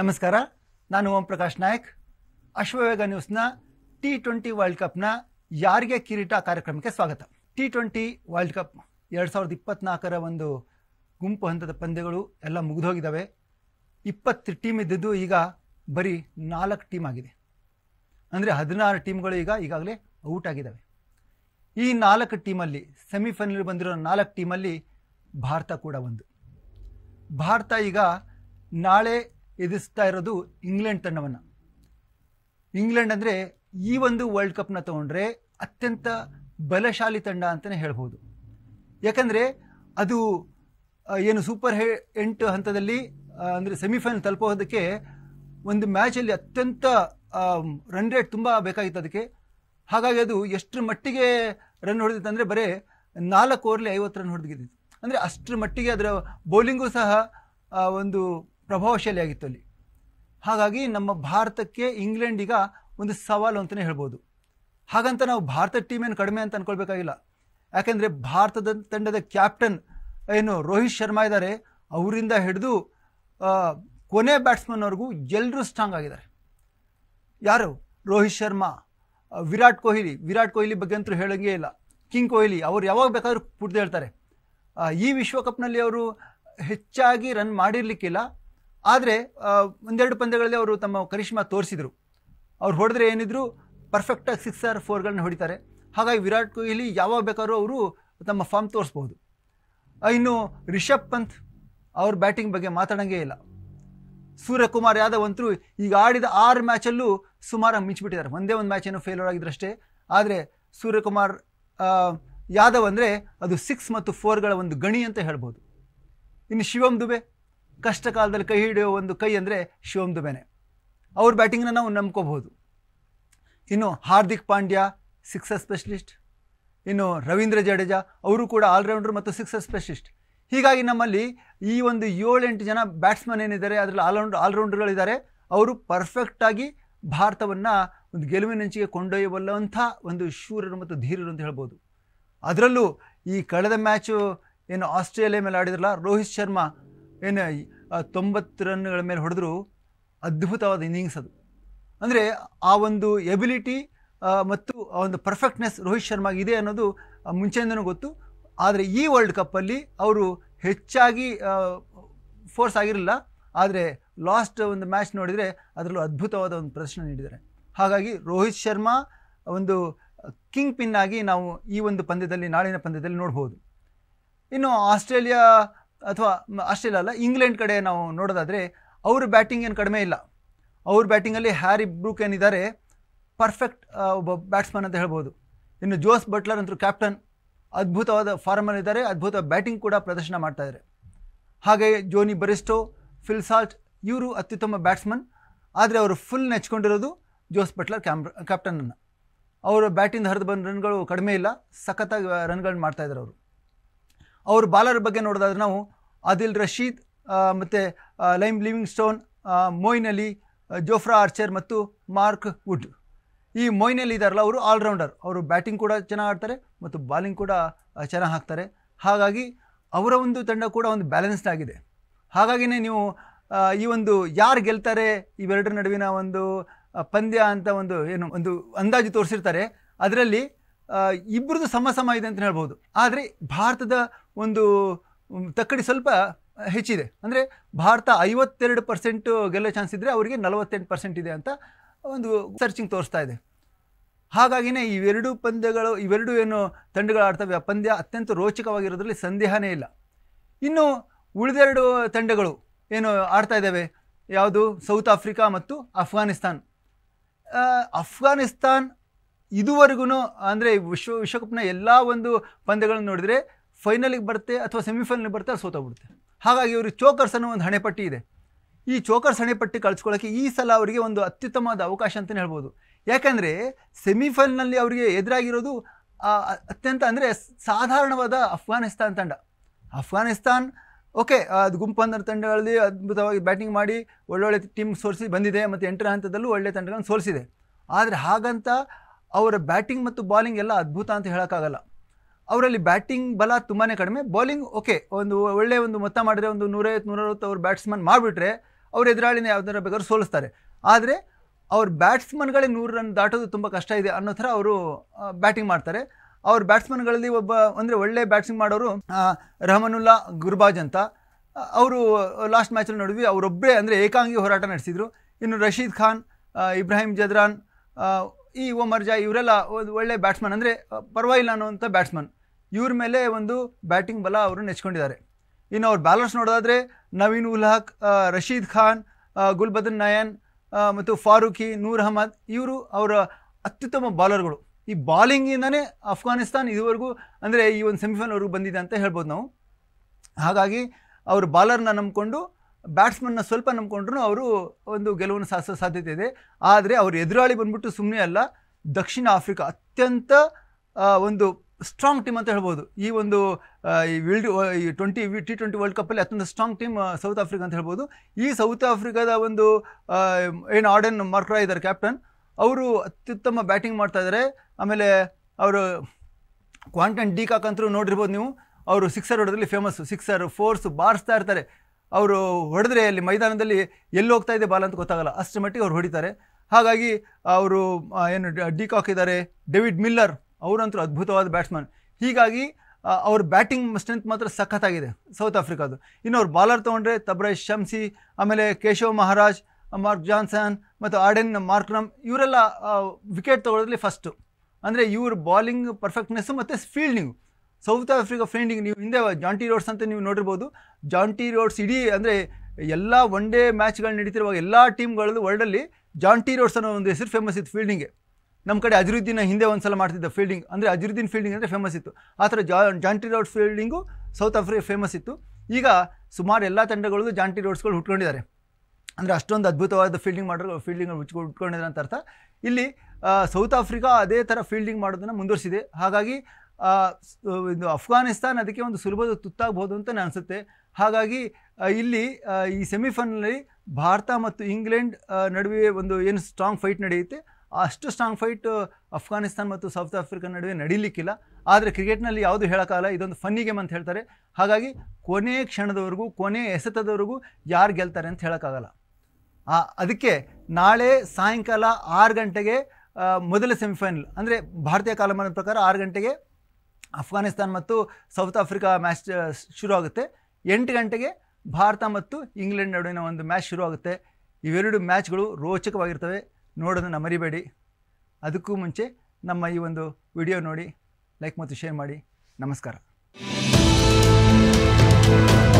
ನಮಸ್ಕಾರ ನಾನು ಓಂ ಪ್ರಕಾಶ್ ನಾಯಕ್ ಅಶ್ವವೇಗ ನ್ಯೂಸ್ನ ಟಿ ಟ್ವೆಂಟಿ ವರ್ಲ್ಡ್ ಕಪ್ನ ಯಾರಿಗೆ ಕಿರೀಟ ಕಾರ್ಯಕ್ರಮಕ್ಕೆ ಸ್ವಾಗತ ಟಿ ಟ್ವೆಂಟಿ ವರ್ಲ್ಡ್ ಕಪ್ ಎರಡು ಸಾವಿರದ ಇಪ್ಪತ್ನಾಲ್ಕರ ಒಂದು ಗುಂಪು ಹಂತದ ಪಂದ್ಯಗಳು ಎಲ್ಲ ಮುಗಿದೋಗಿದ್ದಾವೆ ಇಪ್ಪತ್ತು ಟೀಮ್ ಇದ್ದಿದ್ದು ಈಗ ಬರೀ ನಾಲ್ಕು ಟೀಮ್ ಆಗಿದೆ ಅಂದರೆ ಹದಿನಾರು ಟೀಮ್ಗಳು ಈಗ ಈಗಾಗಲೇ ಔಟ್ ಆಗಿದ್ದಾವೆ ಈ ನಾಲ್ಕು ಟೀಮಲ್ಲಿ ಸೆಮಿಫೈನಲ್ ಬಂದಿರೋ ನಾಲ್ಕು ಟೀಮಲ್ಲಿ ಭಾರತ ಕೂಡ ಒಂದು ಭಾರತ ಈಗ ನಾಳೆ ಎದುರಿಸ್ತಾ ಇರೋದು ಇಂಗ್ಲೆಂಡ್ ತಂಡವನ್ನು ಇಂಗ್ಲೆಂಡ್ ಅಂದರೆ ಈ ಒಂದು ವರ್ಲ್ಡ್ ಕಪ್ನ ತಗೊಂಡ್ರೆ ಅತ್ಯಂತ ಬಲಶಾಲಿ ತಂಡ ಅಂತಲೇ ಹೇಳ್ಬೋದು ಯಾಕಂದರೆ ಅದು ಏನು ಸೂಪರ್ ಹೆ ಎಂಟು ಹಂತದಲ್ಲಿ ಅಂದರೆ ಸೆಮಿಫೈನಲ್ ತಲುಪೋದಕ್ಕೆ ಒಂದು ಮ್ಯಾಚಲ್ಲಿ ಅತ್ಯಂತ ರನ್ ರೇಟ್ ತುಂಬ ಬೇಕಾಗಿತ್ತು ಅದಕ್ಕೆ ಹಾಗಾಗಿ ಅದು ಎಷ್ಟರ ಮಟ್ಟಿಗೆ ರನ್ ಹೊಡೆದಿತ್ತು ಅಂದರೆ ಬರೀ ನಾಲ್ಕು ಓವರ್ಲಿ ಐವತ್ತು ರನ್ ಹೊಡೆದಿತ್ತು ಅಂದರೆ ಅಷ್ಟರ ಮಟ್ಟಿಗೆ ಅದರ ಬೌಲಿಂಗು ಸಹ ಒಂದು ಪ್ರಭಾವಶಾಲಿಯಾಗಿತ್ತು ಅಲ್ಲಿ ಹಾಗಾಗಿ ನಮ್ಮ ಭಾರತಕ್ಕೆ ಇಂಗ್ಲೆಂಡಿಗ ಒಂದು ಸವಾಲು ಅಂತಲೇ ಹೇಳ್ಬೋದು ಹಾಗಂತ ನಾವು ಭಾರತ ಟೀಮೇನು ಕಡಿಮೆ ಅಂತ ಅಂದ್ಕೊಳ್ಬೇಕಾಗಿಲ್ಲ ಯಾಕೆಂದರೆ ಭಾರತದ ತಂಡದ ಕ್ಯಾಪ್ಟನ್ ಏನು ರೋಹಿತ್ ಶರ್ಮಾ ಇದ್ದಾರೆ ಅವರಿಂದ ಹಿಡಿದು ಕೊನೆ ಬ್ಯಾಟ್ಸ್ಮನ್ವರೆಗೂ ಎಲ್ಲರೂ ಸ್ಟ್ರಾಂಗ್ ಆಗಿದ್ದಾರೆ ಯಾರು ರೋಹಿತ್ ಶರ್ಮಾ ವಿರಾಟ್ ಕೊಹ್ಲಿ ವಿರಾಟ್ ಕೊಹ್ಲಿ ಬಗ್ಗೆ ಅಂತೂ ಹೇಳೋಂಗೇ ಇಲ್ಲ ಕಿಂಗ್ ಕೊಹ್ಲಿ ಅವ್ರು ಯಾವಾಗ ಬೇಕಾದರೂ ಕುಡ್ದು ಹೇಳ್ತಾರೆ ಈ ವಿಶ್ವಕಪ್ನಲ್ಲಿ ಅವರು ಹೆಚ್ಚಾಗಿ ರನ್ ಮಾಡಿರಲಿಕ್ಕಿಲ್ಲ ಆದರೆ ಒಂದೆರಡು ಪಂದ್ಯಗಳಲ್ಲಿ ಅವರು ತಮ್ಮ ಕರಿಷ್ಮಾ ತೋರಿಸಿದರು ಅವ್ರು ಹೊಡೆದ್ರೆ ಏನಿದ್ರು ಪರ್ಫೆಕ್ಟಾಗಿ ಸಿಕ್ಸ್ ಆರ್ ಫೋರ್ಗಳನ್ನ ಹೊಡಿತಾರೆ ಹಾಗಾಗಿ ವಿರಾಟ್ ಕೊಹ್ಲಿ ಯಾವಾಗ ಬೇಕಾದ್ರೂ ಅವರು ತಮ್ಮ ಫಾರ್ಮ್ ತೋರಿಸ್ಬೋದು ಇನ್ನು ರಿಷಬ್ ಪಂತ್ ಅವ್ರ ಬ್ಯಾಟಿಂಗ್ ಬಗ್ಗೆ ಮಾತಾಡೋಂಗೇ ಇಲ್ಲ ಸೂರ್ಯಕುಮಾರ್ ಯಾದವ್ ಅಂತೂ ಈಗ ಆಡಿದ ಆರು ಮ್ಯಾಚಲ್ಲೂ ಸುಮಾರಾಗಿ ಮಿಂಚಿಬಿಟ್ಟಿದ್ದಾರೆ ಒಂದೇ ಒಂದು ಮ್ಯಾಚ್ ಏನೋ ಫೇಲ್ಯೂರ್ ಆಗಿದ್ರಷ್ಟೇ ಆದರೆ ಸೂರ್ಯಕುಮಾರ್ ಯಾದವ್ ಅಂದರೆ ಅದು ಸಿಕ್ಸ್ ಮತ್ತು ಫೋರ್ಗಳ ಒಂದು ಗಣಿ ಅಂತ ಹೇಳ್ಬೋದು ಇನ್ನು ಶಿವಮ್ ದುಬೆ ಕಷ್ಟ ಕಾಲದಲ್ಲಿ ಕೈ ಹಿಡಿಯುವ ಒಂದು ಕೈ ಅಂದರೆ ಶಿವಮ್ ದುಬೆನೆ ಅವ್ರ ಬ್ಯಾಟಿಂಗ್ನ ನಾವು ನಂಬ್ಕೋಬೋದು ಇನ್ನು ಹಾರ್ದಿಕ್ ಪಾಂಡ್ಯ ಸಿಕ್ಸರ್ ಸ್ಪೆಷಲಿಸ್ಟ್ ಇನ್ನು ರವೀಂದ್ರ ಜಡೇಜಾ ಅವರು ಕೂಡ ಆಲ್ರೌಂಡರ್ ಮತ್ತು ಸಿಕ್ಸರ್ ಸ್ಪೆಷಲಿಸ್ಟ್ ಹೀಗಾಗಿ ನಮ್ಮಲ್ಲಿ ಈ ಒಂದು ಏಳೆಂಟು ಜನ ಬ್ಯಾಟ್ಸ್ಮನ್ ಏನಿದ್ದಾರೆ ಅದರಲ್ಲಿ ಆಲ್ರೌಂಡ್ ಆಲ್ರೌಂಡರ್ಗಳಿದ್ದಾರೆ ಅವರು ಪರ್ಫೆಕ್ಟಾಗಿ ಭಾರತವನ್ನು ಒಂದು ಗೆಲುವಿನಂಚಿಗೆ ಕೊಂಡೊಯ್ಯಬಲ್ಲಂಥ ಒಂದು ಶೂರರು ಮತ್ತು ಧೀರರು ಅಂತ ಹೇಳ್ಬೋದು ಅದರಲ್ಲೂ ಈ ಕಳೆದ ಮ್ಯಾಚು ಏನು ಆಸ್ಟ್ರೇಲಿಯಾ ಮೇಲೆ ಆಡಿದ್ರಲ್ಲ ರೋಹಿತ್ ಶರ್ಮಾ ಏನು ತೊಂಬತ್ತು ರನ್ಗಳ ಮೇಲೆ ಹೊಡೆದ್ರು ಅದ್ಭುತವಾದ ಇನ್ನಿಂಗ್ಸ್ ಅದು ಅಂದರೆ ಆ ಒಂದು ಎಬಿಲಿಟಿ ಮತ್ತು ಆ ಒಂದು ಪರ್ಫೆಕ್ಟ್ನೆಸ್ ರೋಹಿತ್ ಶರ್ಮಾಗೆ ಇದೆ ಅನ್ನೋದು ಮುಂಚೆಯಿಂದನೂ ಗೊತ್ತು ಆದರೆ ಈ ವರ್ಲ್ಡ್ ಕಪ್ಪಲ್ಲಿ ಅವರು ಹೆಚ್ಚಾಗಿ ಫೋರ್ಸ್ ಆಗಿರಲಿಲ್ಲ ಆದರೆ ಲಾಸ್ಟ್ ಒಂದು ಮ್ಯಾಚ್ ನೋಡಿದರೆ ಅದರಲ್ಲೂ ಅದ್ಭುತವಾದ ಒಂದು ಪ್ರದರ್ಶನ ನೀಡಿದ್ದಾರೆ ಹಾಗಾಗಿ ರೋಹಿತ್ ಶರ್ಮಾ ಒಂದು ಕಿಂಗ್ ಪಿನ್ ಆಗಿ ನಾವು ಈ ಒಂದು ಪಂದ್ಯದಲ್ಲಿ ನಾಳಿನ ಪಂದ್ಯದಲ್ಲಿ ನೋಡ್ಬೋದು ಇನ್ನು ಆಸ್ಟ್ರೇಲಿಯಾ ಅಥವಾ ಆಸ್ಟ್ರೇಲಿಯಾ ಅಲ್ಲ ಇಂಗ್ಲೆಂಡ್ ಕಡೆ ನಾವು ನೋಡೋದಾದರೆ ಅವ್ರ ಬ್ಯಾಟಿಂಗ್ ಏನು ಕಡಿಮೆ ಇಲ್ಲ ಅವ್ರ ಬ್ಯಾಟಿಂಗಲ್ಲಿ ಹ್ಯಾರಿ ಬ್ರೂಕ್ ಏನಿದ್ದಾರೆ ಪರ್ಫೆಕ್ಟ್ ಒಬ್ಬ ಬ್ಯಾಟ್ಸ್ಮನ್ ಅಂತ ಹೇಳ್ಬೋದು ಇನ್ನು ಜೋಸ್ ಬಟ್ಲರ್ ಅಂತೂ ಕ್ಯಾಪ್ಟನ್ ಅದ್ಭುತವಾದ ಇದ್ದಾರೆ ಅದ್ಭುತ ಬ್ಯಾಟಿಂಗ್ ಕೂಡ ಪ್ರದರ್ಶನ ಮಾಡ್ತಾಯಿದ್ದಾರೆ ಹಾಗೆ ಜೋನಿ ಬರಿಸ್ಟೋ ಫಿಲ್ಸಾಲ್ಟ್ ಇವರು ಅತ್ಯುತ್ತಮ ಬ್ಯಾಟ್ಸ್ಮನ್ ಆದರೆ ಅವರು ಫುಲ್ ನೆಚ್ಕೊಂಡಿರೋದು ಜೋಸ್ ಬಟ್ಲರ್ ಕ್ಯಾಮ್ರ ಕ್ಯಾಪ್ಟನನ್ನು ಅವರು ಬ್ಯಾಟಿಂದ ಹರಿದು ಬಂದ ರನ್ಗಳು ಕಡಿಮೆ ಇಲ್ಲ ಸಖತ್ತಾಗಿ ರನ್ಗಳನ್ನ ಮಾಡ್ತಾಯಿದ್ದಾರೆ ಅವರು ಅವ್ರ ಬಾಲರ್ ಬಗ್ಗೆ ನೋಡೋದಾದ್ರೆ ನಾವು ಆದಿಲ್ ರಶೀದ್ ಮತ್ತು Liam Livingstone Moeen Ali Jofra Archer ಮತ್ತು ಮಾರ್ಕ್ ವುಡ್ ಈ ಮೊಯ್ನ್ ಅಲಿ ಇದ್ದಾರಲ್ಲ ಅವರು ಆಲ್ರೌಂಡರ್ ಅವರು ಬ್ಯಾಟಿಂಗ್ ಕೂಡ ಚೆನ್ನಾಗಿ ಆಡ್ತಾರೆ ಮತ್ತು ಬಾಲಿಂಗ್ ಕೂಡ ಚೆನ್ನಾಗಿ ಹಾಕ್ತಾರೆ ಹಾಗಾಗಿ ಅವರ ಒಂದು ತಂಡ ಕೂಡ ಒಂದು ಬ್ಯಾಲೆನ್ಸ್ಡ್ ಆಗಿದೆ ಹಾಗಾಗಿನೇ ನೀವು ಈ ಒಂದು ಯಾರು ಗೆಲ್ತಾರೆ ಇವೆರಡರ ನಡುವಿನ ಒಂದು ಪಂದ್ಯ ಅಂತ ಒಂದು ಏನು ಒಂದು ಅಂದಾಜು ತೋರಿಸಿರ್ತಾರೆ ಅದರಲ್ಲಿ ಇಬ್ಬರದ್ದು ಸಮ ಸಮ ಇದೆ ಅಂತ ಹೇಳ್ಬೋದು ಆದರೆ ಭಾರತದ ಒಂದು ತಕ್ಕಡಿ ಸ್ವಲ್ಪ ಹೆಚ್ಚಿದೆ ಅಂದರೆ ಭಾರತ ಐವತ್ತೆರಡು ಪರ್ಸೆಂಟು ಗೆಲ್ಲೋ ಚಾನ್ಸ್ ಇದ್ದರೆ ಅವರಿಗೆ ನಲವತ್ತೆಂಟು ಪರ್ಸೆಂಟ್ ಇದೆ ಅಂತ ಒಂದು ಸರ್ಚಿಂಗ್ ತೋರಿಸ್ತಾ ಇದೆ ಹಾಗಾಗಿನೇ ಇವೆರಡೂ ಪಂದ್ಯಗಳು ಇವೆರಡೂ ಏನು ತಂಡಗಳು ಆಡ್ತವೆ ಆ ಪಂದ್ಯ ಅತ್ಯಂತ ರೋಚಕವಾಗಿರೋದ್ರಲ್ಲಿ ಸಂದೇಹನೇ ಇಲ್ಲ ಇನ್ನು ಉಳಿದೆರಡು ತಂಡಗಳು ಏನು ಆಡ್ತಾ ಇದ್ದಾವೆ ಯಾವುದು ಸೌತ್ ಆಫ್ರಿಕಾ ಮತ್ತು ಅಫ್ಘಾನಿಸ್ತಾನ್ ಅಫ್ಘಾನಿಸ್ತಾನ್ ಇದುವರೆಗೂ ಅಂದರೆ ವಿಶ್ವ ವಿಶ್ವಕಪ್ನ ಎಲ್ಲ ಒಂದು ಪಂದ್ಯಗಳನ್ನು ನೋಡಿದರೆ ಫೈನಲಿಗೆ ಬರುತ್ತೆ ಅಥವಾ ಸೆಮಿಫೈನಲ್ ಬರುತ್ತೆ ಸೋತ ಸೋತೋಗ್ಬಿಡುತ್ತೆ ಹಾಗಾಗಿ ಅವ್ರಿಗೆ ಚೋಕರ್ಸ್ ಅನ್ನೋ ಒಂದು ಹಣೆಪಟ್ಟಿ ಇದೆ ಈ ಚೋಕರ್ಸ್ ಹಣೆಪಟ್ಟಿ ಕಳ್ಸ್ಕೊಳ್ಳೋಕ್ಕೆ ಈ ಸಲ ಅವರಿಗೆ ಒಂದು ಅತ್ಯುತ್ತಮವಾದ ಅವಕಾಶ ಅಂತಲೇ ಹೇಳ್ಬೋದು ಯಾಕೆಂದರೆ ಸೆಮಿಫೈನಲ್ನಲ್ಲಿ ಅವರಿಗೆ ಎದುರಾಗಿರೋದು ಅತ್ಯಂತ ಅಂದರೆ ಸಾಧಾರಣವಾದ ಅಫ್ಘಾನಿಸ್ತಾನ್ ತಂಡ ಅಫ್ಘಾನಿಸ್ತಾನ್ ಓಕೆ ಅದು ಗುಂಪಂದರ ತಂಡಗಳಲ್ಲಿ ಅದ್ಭುತವಾಗಿ ಬ್ಯಾಟಿಂಗ್ ಮಾಡಿ ಒಳ್ಳೊಳ್ಳೆ ಟೀಮ್ ಸೋಲಿಸಿ ಬಂದಿದೆ ಮತ್ತು ಎಂಟರ ಹಂತದಲ್ಲೂ ಒಳ್ಳೆ ತಂಡಗಳನ್ನು ಸೋಲಿಸಿದೆ ಆದರೆ ಹಾಗಂತ ಅವರ ಬ್ಯಾಟಿಂಗ್ ಮತ್ತು ಬಾಲಿಂಗ್ ಎಲ್ಲ ಅದ್ಭುತ ಅಂತ ಹೇಳೋಕ್ಕಾಗಲ್ಲ ಅವರಲ್ಲಿ ಬ್ಯಾಟಿಂಗ್ ಬಲ ತುಂಬಾ ಕಡಿಮೆ ಬೌಲಿಂಗ್ ಓಕೆ ಒಂದು ಒಳ್ಳೆ ಒಂದು ಮೊತ್ತ ಮಾಡಿದ್ರೆ ಒಂದು ನೂರೈವತ್ತು ನೂರೈವತ್ತು ಅವ್ರ ಬ್ಯಾಟ್ಸ್ಮನ್ ಮಾಡಿಬಿಟ್ರೆ ಅವ್ರ ಎದುರಾಳಿನ ಯಾವ್ದಾರ ಬೇಕಾದ್ರೂ ಸೋಲಿಸ್ತಾರೆ ಆದರೆ ಅವ್ರ ಬ್ಯಾಟ್ಸ್ಮನ್ಗಳಿಗೆ ನೂರು ರನ್ ದಾಟೋದು ತುಂಬ ಕಷ್ಟ ಇದೆ ಅನ್ನೋ ಥರ ಅವರು ಬ್ಯಾಟಿಂಗ್ ಮಾಡ್ತಾರೆ ಅವ್ರ ಬ್ಯಾಟ್ಸ್ಮನ್ಗಳಲ್ಲಿ ಒಬ್ಬ ಅಂದರೆ ಒಳ್ಳೆ ಬ್ಯಾಟ್ಸಿಂಗ್ ಮಾಡೋರು ರಹಮನುಲ್ಲಾ ಗುರ್ಬಾಜ್ ಅಂತ ಅವರು ಲಾಸ್ಟ್ ಮ್ಯಾಚಲ್ಲಿ ನೋಡಿದ್ವಿ ಅವರೊಬ್ಬರೇ ಅಂದರೆ ಏಕಾಂಗಿ ಹೋರಾಟ ನಡೆಸಿದರು ಇನ್ನು ರಶೀದ್ ಖಾನ್ ಇಬ್ರಾಹಿಂ ಜದ್ರಾನ್ ಈ ಓಮರ್ ಇವರೆಲ್ಲ ಇವರೆಲ್ಲ ಒಳ್ಳೆ ಬ್ಯಾಟ್ಸ್ಮನ್ ಅಂದರೆ ಪರವಾಗಿಲ್ಲ ಅನ್ನುವಂಥ ಬ್ಯಾಟ್ಸ್ಮನ್ ಇವ್ರ ಮೇಲೆ ಒಂದು ಬ್ಯಾಟಿಂಗ್ ಬಲ ಅವರು ನೆಚ್ಕೊಂಡಿದ್ದಾರೆ ಇನ್ನು ಅವ್ರ ಬ್ಯಾಲರ್ಸ್ ನೋಡೋದಾದರೆ ನವೀನ್ ಉಲ್ಹಾಕ್ ರಶೀದ್ ಖಾನ್ ಗುಲ್ಬದನ್ ನಯನ್ ಮತ್ತು ಫಾರೂಖಿ ನೂರ್ ಅಹಮದ್ ಇವರು ಅವರ ಅತ್ಯುತ್ತಮ ಬಾಲರ್ಗಳು ಈ ಬಾಲಿಂಗಿಂದನೇ ಅಫ್ಘಾನಿಸ್ತಾನ್ ಇದುವರೆಗೂ ಅಂದರೆ ಈ ಒಂದು ಸೆಮಿಫೈನಲ್ವರೆಗೂ ಬಂದಿದೆ ಅಂತ ಹೇಳ್ಬೋದು ನಾವು ಹಾಗಾಗಿ ಅವರು ಬಾಲರ್ನ ನಂಬಿಕೊಂಡು ಬ್ಯಾಟ್ಸ್ಮನ್ನ ಸ್ವಲ್ಪ ನಂಬಿಕೊಂಡ್ರು ಅವರು ಒಂದು ಗೆಲುವನ್ನು ಸಾಧಿಸೋ ಸಾಧ್ಯತೆ ಇದೆ ಆದರೆ ಅವರು ಎದುರಾಳಿ ಬಂದ್ಬಿಟ್ಟು ಸುಮ್ಮನೆ ಅಲ್ಲ ದಕ್ಷಿಣ ಆಫ್ರಿಕಾ ಅತ್ಯಂತ ಒಂದು ಸ್ಟ್ರಾಂಗ್ ಟೀಮ್ ಅಂತ ಹೇಳ್ಬೋದು ಈ ಒಂದು ಈ ವಿಲ್ಡ್ ಈ ಟ್ವೆಂಟಿ ಟಿ ಟ್ವೆಂಟಿ ವರ್ಲ್ಡ್ ಕಪ್ಪಲ್ಲಿ ಅತ್ಯಂತ ಸ್ಟ್ರಾಂಗ್ ಟೀಮ್ ಸೌತ್ ಆಫ್ರಿಕಾ ಅಂತ ಹೇಳ್ಬೋದು ಈ ಸೌತ್ ಆಫ್ರಿಕಾದ ಒಂದು ಏನು ಆರ್ಡನ್ ಮಾರ್ಕ್ರಾ ಇದ್ದಾರೆ ಕ್ಯಾಪ್ಟನ್ ಅವರು ಅತ್ಯುತ್ತಮ ಬ್ಯಾಟಿಂಗ್ ಮಾಡ್ತಾಯಿದ್ದಾರೆ ಆಮೇಲೆ ಅವರು ಕ್ವಾಂಟನ್ ಡಿ ಅಂತರೂ ನೋಡಿರ್ಬೋದು ನೀವು ಅವರು ಸಿಕ್ಸರ್ ಹೊಡೋದ್ರಲ್ಲಿ ಫೇಮಸ್ಸು ಸಿಕ್ಸರ್ ಫೋರ್ಸು ಬಾರಿಸ್ತಾ ಇರ್ತಾರೆ ಅವರು ಹೊಡೆದ್ರೆ ಅಲ್ಲಿ ಮೈದಾನದಲ್ಲಿ ಎಲ್ಲಿ ಹೋಗ್ತಾ ಇದೆ ಬಾಲ್ ಅಂತ ಗೊತ್ತಾಗಲ್ಲ ಅಷ್ಟರ ಮಟ್ಟಿಗೆ ಅವ್ರು ಹೊಡಿತಾರೆ ಹಾಗಾಗಿ ಅವರು ಏನು ಡಿಕಾಕ್ ಇದ್ದಾರೆ ಡೇವಿಡ್ ಮಿಲ್ಲರ್ ಅವರಂತೂ ಅದ್ಭುತವಾದ ಬ್ಯಾಟ್ಸ್ಮನ್ ಹೀಗಾಗಿ ಅವ್ರ ಬ್ಯಾಟಿಂಗ್ ಸ್ಟ್ರೆಂತ್ ಮಾತ್ರ ಸಖತ್ತಾಗಿದೆ ಸೌತ್ ಆಫ್ರಿಕಾದು ಇನ್ನು ಅವ್ರು ಬಾಲರ್ ತೊಗೊಂಡ್ರೆ ತಬ್ರೈ ಶಮ್ಸಿ ಆಮೇಲೆ ಕೇಶವ್ ಮಹಾರಾಜ್ ಮಾರ್ಕ್ ಜಾನ್ಸನ್ ಮತ್ತು ಆರ್ಡೆನ್ ಮಾರ್ಕ್ರಮ್ ಇವರೆಲ್ಲ ವಿಕೆಟ್ ತೊಗೊಳೋದ್ರಲ್ಲಿ ಫಸ್ಟು ಅಂದರೆ ಇವ್ರ ಬಾಲಿಂಗ್ ಪರ್ಫೆಕ್ಟ್ನೆಸ್ಸು ಮತ್ತು ಫೀಲ್ಡಿಂಗು ಸೌತ್ ಆಫ್ರಿಕಾ ಫೀಲ್ಡಿಂಗ್ ನೀವು ಹಿಂದೆ ಜಾಂಟಿ ರೋಡ್ಸ್ ಅಂತ ನೀವು ನೋಡಿರ್ಬೋದು ಜಾಂಟಿ ರೋಡ್ಸ್ ಇಡೀ ಅಂದರೆ ಎಲ್ಲ ಒನ್ ಡೇ ಮ್ಯಾಚ್ಗಳು ನಡೀತಿರುವಾಗ ಎಲ್ಲ ಟೀಮ್ಗಳಲ್ಲೂ ವರ್ಲ್ಡಲ್ಲಿ ಜಾಂಟಿ ರೋಡ್ಸ್ ಅನ್ನೋ ಒಂದು ಹೆಸರು ಫೇಮಸ್ ಇತ್ತು ಫೀಲ್ಡಿಂಗ್ಗೆ ನಮ್ಮ ಕಡೆ ಅಜರುದ್ದೀನ ಹಿಂದೆ ಒಂದು ಸಲ ಮಾಡ್ತಿದ್ದ ಫೀಲ್ಡಿಂಗ್ ಅಂದರೆ ಅಜರುದ್ದೀನ್ ಫೀಲ್ಡಿಂಗ್ ಅಂದರೆ ಫೇಮಸ್ ಇತ್ತು ಆ ಥರ ಜಾ Jonty Rhodes fielding South Africa famous ಇತ್ತು ಈಗ ಸುಮಾರು ಎಲ್ಲ ತಂಡಗಳಲ್ಲೂ ಜಾಂಟಿ ರೋಡ್ಸ್ಗಳು ಹುಟ್ಕೊಂಡಿದ್ದಾರೆ ಅಂದರೆ ಅಷ್ಟೊಂದು ಅದ್ಭುತವಾದ ಫೀಲ್ಡಿಂಗ್ ಮಾಡಿರೋ ಫೀಲ್ಡಿಂಗ್ ಹುಟ್ಕೊಂಡಿದ್ದಾರೆ ಅಂತ ಅರ್ಥ ಇಲ್ಲಿ ಸೌತ್ ಆಫ್ರಿಕಾ ಅದೇ ಥರ ಫೀಲ್ಡಿಂಗ್ ಮಾಡೋದನ್ನು ಮುಂದುವರಿಸಿದೆ ಹಾಗಾಗಿ ಇದು ಅಫ್ಘಾನಿಸ್ತಾನ್ ಅದಕ್ಕೆ ಒಂದು ಸುಲಭದ ತುತ್ತಾಗಬಹುದು ಅಂತ ಅನಿಸುತ್ತೆ ಹಾಗಾಗಿ ಇಲ್ಲಿ ಈ ಸೆಮಿಫೈನಲ್ನಲ್ಲಿ ಭಾರತ ಮತ್ತು ಇಂಗ್ಲೆಂಡ್ ನಡುವೆ ಒಂದು ಏನು ಸ್ಟ್ರಾಂಗ್ ಫೈಟ್ ನಡೆಯುತ್ತೆ ಅಷ್ಟು ಸ್ಟ್ರಾಂಗ್ ಫೈಟ್ ಅಫ್ಘಾನಿಸ್ತಾನ್ ಮತ್ತು ಸೌತ್ ಆಫ್ರಿಕಾ ನಡುವೆ ನಡೀಲಿಕ್ಕಿಲ್ಲ ಆದರೆ ಕ್ರಿಕೆಟ್ನಲ್ಲಿ ಯಾವುದು ಹೇಳೋಕ್ಕಾಗಲ್ಲ ಇದೊಂದು ಫನ್ನಿ ಗೇಮ್ ಅಂತ ಹೇಳ್ತಾರೆ ಹಾಗಾಗಿ ಕೊನೆ ಕ್ಷಣದವರೆಗೂ ಕೊನೆ ಎಸೆತದವರೆಗೂ ಯಾರು ಗೆಲ್ತಾರೆ ಅಂತ ಹೇಳೋಕ್ಕಾಗಲ್ಲ ಅದಕ್ಕೆ ನಾಳೆ ಸಾಯಂಕಾಲ ಆರು ಗಂಟೆಗೆ ಮೊದಲ ಸೆಮಿಫೈನಲ್ ಅಂದರೆ ಭಾರತೀಯ ಕಾಲಮಾನದ ಪ್ರಕಾರ ಆರು ಗಂಟೆಗೆ ಅಫ್ಘಾನಿಸ್ತಾನ್ ಮತ್ತು ಸೌತ್ ಆಫ್ರಿಕಾ ಮ್ಯಾಚ್ ಶುರು ಆಗುತ್ತೆ ಎಂಟು ಗಂಟೆಗೆ ಭಾರತ ಮತ್ತು ಇಂಗ್ಲೆಂಡ್ ನಡುವಿನ ಒಂದು ಮ್ಯಾಚ್ ಶುರು ಆಗುತ್ತೆ ಇವೆರಡು ಮ್ಯಾಚ್ಗಳು ರೋಚಕವಾಗಿರ್ತವೆ ನೋಡೋದನ್ನು ಮರಿಬೇಡಿ ಅದಕ್ಕೂ ಮುಂಚೆ ನಮ್ಮ ಈ ಒಂದು ವಿಡಿಯೋ ನೋಡಿ ಲೈಕ್ ಮತ್ತು ಶೇರ್ ಮಾಡಿ ನಮಸ್ಕಾರ